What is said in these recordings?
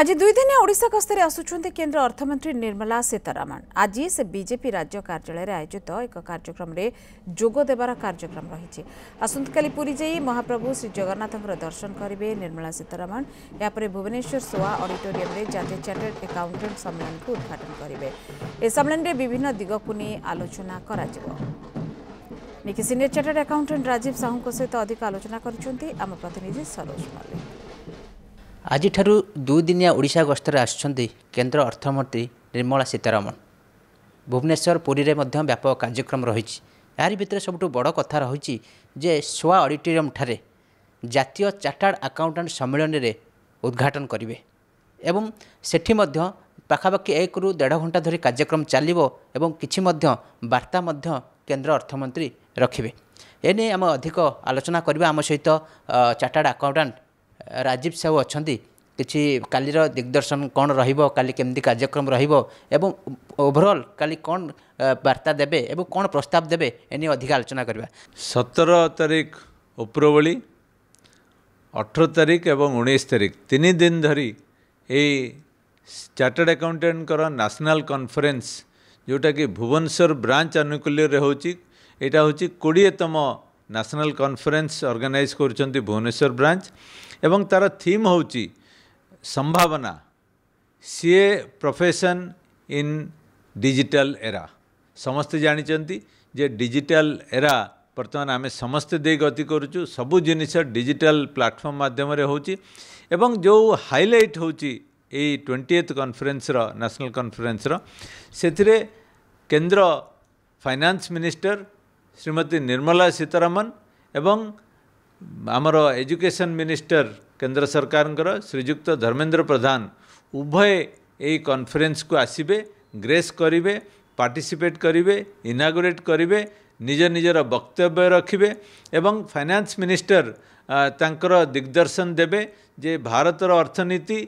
ଆଜି ଦୁଇଦିନିଆ ଓଡ଼ିଶା ଗସ୍ତରେ ଆସୁଛନ୍ତି କେନ୍ଦ୍ର ଅର୍ଥମନ୍ତ୍ରୀ ନିର୍ମଳା ସୀତାରମଣ ଆଜି ସେ ବିଜେପି ରାଜ୍ୟ କାର୍ଯ୍ୟାଳୟରେ ଆୟୋଜିତ ଏକ କାର୍ଯ୍ୟକ୍ରମରେ ଯୋଗ ଦେବାର କାର୍ଯ୍ୟକ୍ରମ ରହିଛି ଆସନ୍ତାକାଲି ପୁରୀ ଯାଇ ମହାପ୍ରଭୁ ଶ୍ରୀ ଜଗନ୍ନାଥଙ୍କର ଦର୍ଶନ କରିବେ ନିର୍ମଳା ସୀତାରମଣ ଏହାପରେ ଭୁବନେଶ୍ୱର ସୋଆ ଅଡିଟୋରିୟମ୍ରେ ଜାତୀୟ ଚାର୍ଟାର୍ଡ ଏକାଉଣ୍ଟାଣ୍ଟ ସମ୍ମିଳନୀକୁ ଉଦ୍ଘାଟନ କରିବେ ଏ ସମ୍ମିଳନୀରେ ବିଭିନ୍ନ ଦିଗକୁ ନେଇ ଆଲୋଚନା କରାଯିବ ନେଇକି ସିନିୟର ଚାର୍ଟାର୍ଡ ଏକାଉଣ୍ଟାଣ୍ଟ ରାଜୀବ ସାହୁଙ୍କ ସହିତ ଅଧିକ ଆଲୋଚନା କରିଛନ୍ତି ଆମ ପ୍ରତିନିଧି ସରୋଜ ମଲ୍ଲିକ ଆଜିଠାରୁ ଦୁଇଦିନିଆ ଓଡ଼ିଶା ଗସ୍ତରେ ଆସୁଛନ୍ତି କେନ୍ଦ୍ର ଅର୍ଥମନ୍ତ୍ରୀ ନିର୍ମଳା ସୀତାରମଣ ଭୁବନେଶ୍ୱର ପୁରୀରେ ମଧ୍ୟ ବ୍ୟାପକ କାର୍ଯ୍ୟକ୍ରମ ରହିଛି ଏହାରି ଭିତରେ ସବୁଠୁ ବଡ଼ କଥା ରହିଛି ଯେ ସୋଆ ଅଡ଼ିଟୋରିୟମ୍ଠାରେ ଜାତୀୟ ଚାର୍ଟାର୍ଡ଼ ଆକାଉଣ୍ଟାଣ୍ଟ ସମ୍ମିଳନୀରେ ଉଦ୍ଘାଟନ କରିବେ ଏବଂ ସେଠି ମଧ୍ୟ ପାଖାପାଖି ଏକରୁ ଦେଢ଼ ଘଣ୍ଟା ଧରି କାର୍ଯ୍ୟକ୍ରମ ଚାଲିବ ଏବଂ କିଛି ମଧ୍ୟ ବାର୍ତ୍ତା ମଧ୍ୟ କେନ୍ଦ୍ର ଅର୍ଥମନ୍ତ୍ରୀ ରଖିବେ ଏନେଇ ଆମେ ଅଧିକ ଆଲୋଚନା କରିବା ଆମ ସହିତ ଚାର୍ଟାର୍ଡ଼ ଆକାଉଣ୍ଟାଣ୍ଟ ରାଜୀବ ସାହୁ ଅଛନ୍ତି କିଛି କାଲିର ଦିଗ୍ଦର୍ଶନ କ'ଣ ରହିବ କାଲି କେମିତି କାର୍ଯ୍ୟକ୍ରମ ରହିବ ଏବଂ ଓଭରଅଲ୍ କାଲି କ'ଣ ବାର୍ତ୍ତା ଦେବେ ଏବଂ କ'ଣ ପ୍ରସ୍ତାବ ଦେବେ ଏ ନେଇ ଅଧିକା ଆଲୋଚନା କରିବା ସତର ତାରିଖ ଉପରବଳି ଅଠର ତାରିଖ ଏବଂ ଉଣେଇଶ ତାରିଖ ତିନି ଦିନ ଧରି ଏଇ ଚାର୍ଟାର୍ଡ଼ ଆକାଉଣ୍ଟାଣ୍ଟଙ୍କର ନ୍ୟାସନାଲ୍ କନଫରେନ୍ସ ଯେଉଁଟାକି ଭୁବନେଶ୍ୱର ବ୍ରାଞ୍ଚ ଆନୁକୂଲ୍ୟରେ ହେଉଛି ଏଇଟା ହେଉଛି କୋଡ଼ିଏତମ ন্যাশনাল কনফরেন্স অর্গানাইজ করছেন ভুবনেশ্বর ব্রাঞ্চ এবং তার থিম হচ্ছে সম্ভাবনা ସିଏ ପ୍ରଫେସନ୍ ଇନ୍ ଡିଜିଟାଲ ଏରା ସମସ୍ତେ ଜାଣିଛନ୍ତି ଯେ ଡିଜିଟାଲ ଏରା ବର୍ତ୍ତମାନ ଆମେ ସମସ୍ତେ ଦେଇ ଗତି କରୁଛୁ ସବୁ ଜିନିଷ ଡିଜିଟାଲ ପ୍ଲାଟଫର୍ମ ମାଧ୍ୟମରେ ହେଉଛି ଏବଂ ଯେଉଁ ହାଇଲାଇଟ୍ ହେଉଛି ଏଇ ଟ୍ୱେଣ୍ଟିଏଥ୍ କନଫରେନ୍ସର ନ୍ୟାସନାଲ୍ କନଫରେନ୍ସର ସେଥିରେ କେନ୍ଦ୍ର ଫାଇନାନ୍ସ ମିନିଷ୍ଟର ଶ୍ରୀମତୀ ନିର୍ମଳା ସୀତାରମଣ ଏବଂ ଆମର ଏଜୁକେସନ୍ ମିନିଷ୍ଟର କେନ୍ଦ୍ର ସରକାରଙ୍କର ଶ୍ରୀଯୁକ୍ତ ଧର୍ମେନ୍ଦ୍ର ପ୍ରଧାନ ଉଭୟ ଏହି କନଫରେନ୍ସକୁ ଆସିବେ ଗ୍ରେସ୍ କରିବେ ପାର୍ଟିସିପେଟ୍ କରିବେ ଇନାଗୁରେଟ୍ କରିବେ ନିଜ ନିଜର ବକ୍ତବ୍ୟ ରଖିବେ ଏବଂ ଫାଇନାନ୍ସ ମିନିଷ୍ଟର ତାଙ୍କର ଦିଗ୍ଦର୍ଶନ ଦେବେ ଯେ ଭାରତର ଅର୍ଥନୀତି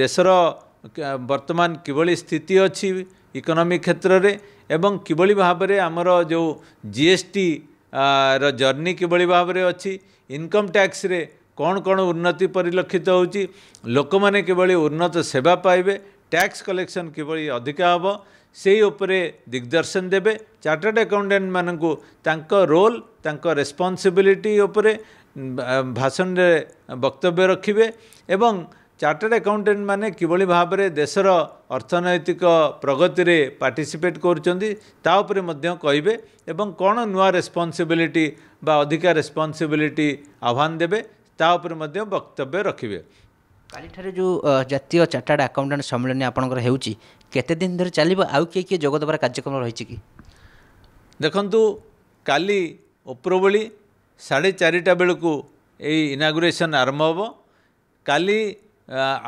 ଦେଶର ବର୍ତ୍ତମାନ କିଭଳି ସ୍ଥିତି ଅଛି ଇକୋନୋମି କ୍ଷେତ୍ରରେ ଏବଂ କିଭଳି ଭାବରେ ଆମର ଯେଉଁ ଜି ଏସ୍ ଟି ର ଜର୍ଣ୍ଣି କିଭଳି ଭାବରେ ଅଛି ଇନକମ୍ ଟ୍ୟାକ୍ସରେ କ'ଣ କ'ଣ ଉନ୍ନତି ପରିଲକ୍ଷିତ ହେଉଛି ଲୋକମାନେ କିଭଳି ଉନ୍ନତ ସେବା ପାଇବେ ଟ୍ୟାକ୍ସ କଲେକ୍ସନ୍ କିଭଳି ଅଧିକା ହେବ ସେହି ଉପରେ ଦିଗ୍ଦର୍ଶନ ଦେବେ ଚାର୍ଟାର୍ଡ଼ ଆକାଉଣ୍ଟାଣ୍ଟମାନଙ୍କୁ ତାଙ୍କ ରୋଲ୍ ତାଙ୍କ ରେସ୍ପନ୍ସିବିଲିଟି ଉପରେ ଭାଷଣରେ ବକ୍ତବ୍ୟ ରଖିବେ ଏବଂ ଚାର୍ଟାର୍ଡ଼ ଆକାଉଣ୍ଟାଣ୍ଟମାନେ କିଭଳି ଭାବରେ ଦେଶର ଅର୍ଥନୈତିକ ପ୍ରଗତିରେ ପାର୍ଟିସିପେଟ୍ କରୁଛନ୍ତି ତା ଉପରେ ମଧ୍ୟ କହିବେ ଏବଂ କ'ଣ ନୂଆ ରେସ୍ପନ୍ସିବିଲିଟି ବା ଅଧିକା ରେସ୍ପନ୍ସିବିଲିଟି ଆହ୍ୱାନ ଦେବେ ତା ଉପରେ ମଧ୍ୟ ବକ୍ତବ୍ୟ ରଖିବେ କାଲିଠାରୁ ଯେଉଁ ଜାତୀୟ ଚାର୍ଟାର୍ଡ଼ ଆକାଉଣ୍ଟାଣ୍ଟ ସମ୍ମିଳନୀ ଆପଣଙ୍କର ହେଉଛି କେତେ ଦିନ ଧରି ଚାଲିବ ଆଉ କିଏ କିଏ ଯୋଗ ଦେବାର କାର୍ଯ୍ୟକ୍ରମ ରହିଛି କି ଦେଖନ୍ତୁ କାଲି ଉପରଭଳି ସାଢ଼େ ଚାରିଟା ବେଳକୁ ଏଇ ଇନାଗୁରେସନ୍ ଆରମ୍ଭ ହେବ କାଲି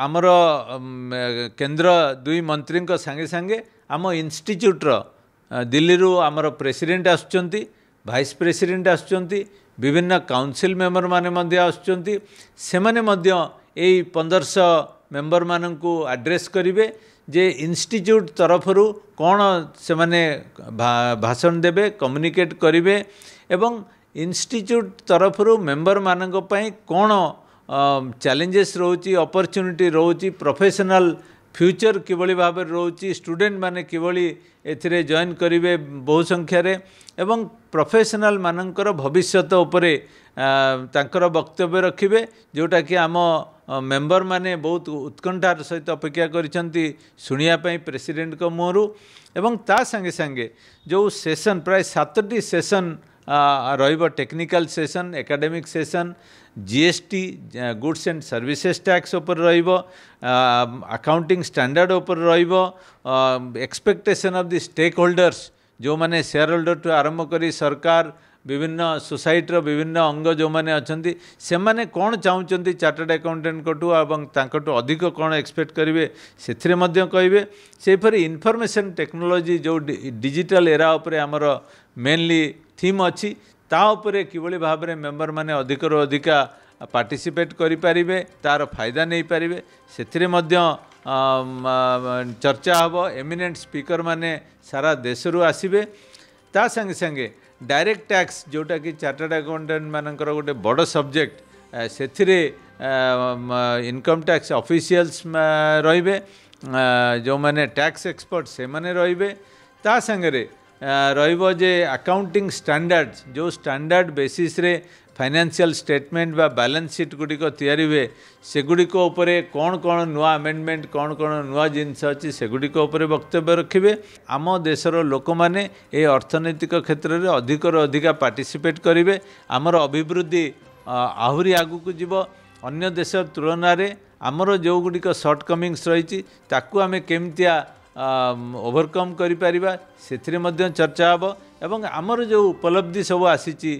ଆମର କେନ୍ଦ୍ର ଦୁଇ ମନ୍ତ୍ରୀଙ୍କ ସାଙ୍ଗେ ସାଙ୍ଗେ ଆମ ଇନଷ୍ଟିଚ୍ୟୁଟ୍ର ଦିଲ୍ଲୀରୁ ଆମର ପ୍ରେସିଡ଼େଣ୍ଟ ଆସୁଛନ୍ତି ଭାଇସ୍ ପ୍ରେସିଡ଼େଣ୍ଟ ଆସୁଛନ୍ତି ବିଭିନ୍ନ କାଉନସିଲ୍ ମେମ୍ବରମାନେ ମଧ୍ୟ ଆସୁଛନ୍ତି ସେମାନେ ମଧ୍ୟ ଏଇ ପନ୍ଦରଶହ ମେମ୍ବରମାନଙ୍କୁ ଆଡ୍ରେସ୍ କରିବେ ଯେ ଇନଷ୍ଟିଚ୍ୟୁଟ୍ ତରଫରୁ କ'ଣ ସେମାନେ ଭାଷଣ ଦେବେ କମ୍ୟୁନିକେଟ୍ କରିବେ ଏବଂ ଇନଷ୍ଟିଚ୍ୟୁଟ୍ ତରଫରୁ ମେମ୍ବରମାନଙ୍କ ପାଇଁ କ'ଣ ଚ୍ୟାଲେଞ୍ଜେସ୍ ରହୁଛି ଅପରଚ୍ୟୁନିଟି ରହୁଛି ପ୍ରଫେସନାଲ୍ ଫ୍ୟୁଚର୍ କିଭଳି ଭାବରେ ରହୁଛି ଷ୍ଟୁଡ଼େଣ୍ଟମାନେ କିଭଳି ଏଥିରେ ଜଏନ୍ କରିବେ ବହୁ ସଂଖ୍ୟାରେ ଏବଂ ପ୍ରଫେସନାଲ୍ ମାନଙ୍କର ଭବିଷ୍ୟତ ଉପରେ ତାଙ୍କର ବକ୍ତବ୍ୟ ରଖିବେ ଯେଉଁଟାକି ଆମ ମେମ୍ବରମାନେ ବହୁତ ଉତ୍କଣ୍ଠାର ସହିତ ଅପେକ୍ଷା କରିଛନ୍ତି ଶୁଣିବା ପାଇଁ ପ୍ରେସିଡ଼େଣ୍ଟଙ୍କ ମୁହଁରୁ ଏବଂ ତା ସାଙ୍ଗେ ସାଙ୍ଗେ ଯେଉଁ ସେସନ୍ ପ୍ରାୟ ସାତଟି ସେସନ୍ ରହିବ technical session academic session GST goods and services tax ଉପରେ ରହିବ ଆକାଉଣ୍ଟିଂ ଷ୍ଟାଣ୍ଡାର୍ଡ଼ ଉପରେ ରହିବ expectation of the stake holders ଯେଉଁମାନେ ସେୟାର ହୋଲ୍ଡରଠୁ ଆରମ୍ଭ କରି ସରକାର ବିଭିନ୍ନ ସୋସାଇଟିର ବିଭିନ୍ନ ଅଙ୍ଗ ଯେଉଁମାନେ ଅଛନ୍ତି ସେମାନେ କ'ଣ ଚାହୁଁଛନ୍ତି ଚାର୍ଟାର୍ଡ଼ ଆକାଉଣ୍ଟାଣ୍ଟଙ୍କଠୁ ଏବଂ ତାଙ୍କଠୁ ଅଧିକ କ'ଣ ଏକ୍ସପେକ୍ଟ କରିବେ ସେଥିରେ ମଧ୍ୟ କହିବେ ସେହିପରି ଇନଫର୍ମେସନ୍ ଟେକ୍ନୋଲୋଜି ଯେଉଁ ଡିଜିଟାଲ ଏରା ଉପରେ ଆମର ମେନ୍ଲି ଥିମ୍ ଅଛି ତା ଉପରେ କିଭଳି ଭାବରେ ମେମ୍ବରମାନେ ଅଧିକରୁ ଅଧିକା ପାର୍ଟିସିପେଟ୍ କରିପାରିବେ ତା'ର ଫାଇଦା ନେଇପାରିବେ ସେଥିରେ ମଧ୍ୟ ଚର୍ଚ୍ଚା ହେବ ଏମିନେଣ୍ଟ ସ୍ପିକର ମାନେ ସାରା ଦେଶରୁ ଆସିବେ ତା ସାଙ୍ଗେ ସାଙ୍ଗେ ଡାଇରେକ୍ଟ ଟ୍ୟାକ୍ସ ଯେଉଁଟାକି ଚାର୍ଟାର୍ଡ ଆକାଉଣ୍ଟାଣ୍ଟ ମାନଙ୍କର ଗୋଟେ ବଡ଼ ସବଜେକ୍ଟ ସେଥିରେ ଇନକମ୍ ଟ୍ୟାକ୍ସ ଅଫିସିଆଲ୍ସ ରହିବେ ଯେଉଁମାନେ ଟ୍ୟାକ୍ସ ଏକ୍ସପର୍ଟ ସେମାନେ ରହିବେ ତା ସାଙ୍ଗରେ ରହିବ ଯେ ଆକାଉଣ୍ଟିଂ ଷ୍ଟାଣ୍ଡାର୍ଡ଼ ଯେଉଁ ଷ୍ଟାଣ୍ଡାର୍ଡ଼ ବେସିସ୍ରେ ଫାଇନାନ୍ସିଆଲ୍ ଷ୍ଟେଟମେଣ୍ଟ ବା ବାଲାନ୍ସ ସିଟ୍ ଗୁଡ଼ିକ ତିଆରି ହୁଏ ସେଗୁଡ଼ିକ ଉପରେ କ'ଣ କ'ଣ ନୂଆ ଆମେଣ୍ଡମେଣ୍ଟ କ'ଣ କ'ଣ ନୂଆ ଜିନିଷ ଅଛି ସେଗୁଡ଼ିକ ଉପରେ ବକ୍ତବ୍ୟ ରଖିବେ ଆମ ଦେଶର ଲୋକମାନେ ଏ ଅର୍ଥନୈତିକ କ୍ଷେତ୍ରରେ ଅଧିକରୁ ଅଧିକା ପାର୍ଟିସିପେଟ୍ କରିବେ ଆମର ଅଭିବୃଦ୍ଧି ଆହୁରି ଆଗକୁ ଯିବ ଅନ୍ୟ ଦେଶ ତୁଳନାରେ ଆମର ଯେଉଁଗୁଡ଼ିକ ଗୁଡ଼ିକ ସର୍ଟକମିଂସ ରହିଛି ତାକୁ ଆମେ କେମିତିଆ ଓଭରକମ୍ କରିପାରିବା ସେଥିରେ ମଧ୍ୟ ଚର୍ଚ୍ଚା ହେବ ଏବଂ ଆମର ଯେଉଁ ଉପଲବ୍ଧି ସବୁ ଆସିଛି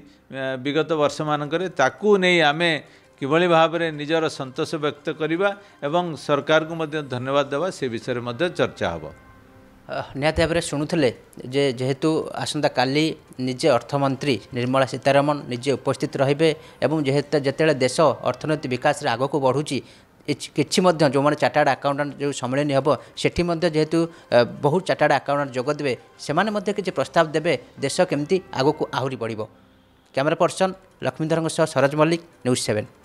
ବିଗତ ବର୍ଷମାନଙ୍କରେ ତାକୁ ନେଇ ଆମେ କିଭଳି ଭାବରେ ନିଜର ସନ୍ତୋଷ ବ୍ୟକ୍ତ କରିବା ଏବଂ ସରକାରଙ୍କୁ ମଧ୍ୟ ଧନ୍ୟବାଦ ଦେବା ସେ ବିଷୟରେ ମଧ୍ୟ ଚର୍ଚ୍ଚା ହେବ ନିହାତି ଭାବରେ ଶୁଣୁଥିଲେ ଯେ ଯେହେତୁ ଆସନ୍ତାକାଲି ନିଜେ ଅର୍ଥମନ୍ତ୍ରୀ ନିର୍ମଳା ସୀତାରମଣ ନିଜେ ଉପସ୍ଥିତ ରହିବେ ଏବଂ ଯେହେତୁ ଯେତେବେଳେ ଦେଶ ଅର୍ଥନୈତିକ ବିକାଶରେ ଆଗକୁ ବଢ଼ୁଛି କିଛି ମଧ୍ୟ ଯେଉଁମାନେ ଚାର୍ଟାର୍ଡ଼ ଆକାଉଣ୍ଟାଣ୍ଟ ଯେଉଁ ସମ୍ମିଳନୀ ହେବ ସେଠି ମଧ୍ୟ ଯେହେତୁ ବହୁତ ଚାର୍ଟାର୍ଡ଼ ଆକାଉଣ୍ଟାଣ୍ଟ ଯୋଗ ଦେବେ ସେମାନେ ମଧ୍ୟ କିଛି ପ୍ରସ୍ତାବ ଦେବେ ଦେଶ କେମିତି ଆଗକୁ ଆହୁରି ବଢ଼ିବ କ୍ୟାମେରା ପର୍ସନ୍ ଲକ୍ଷ୍ମୀଧରଙ୍କ ସହ ସରୋଜ ମଲ୍ଲିକ ନ୍ୟୁଜ୍ ସେଭେନ୍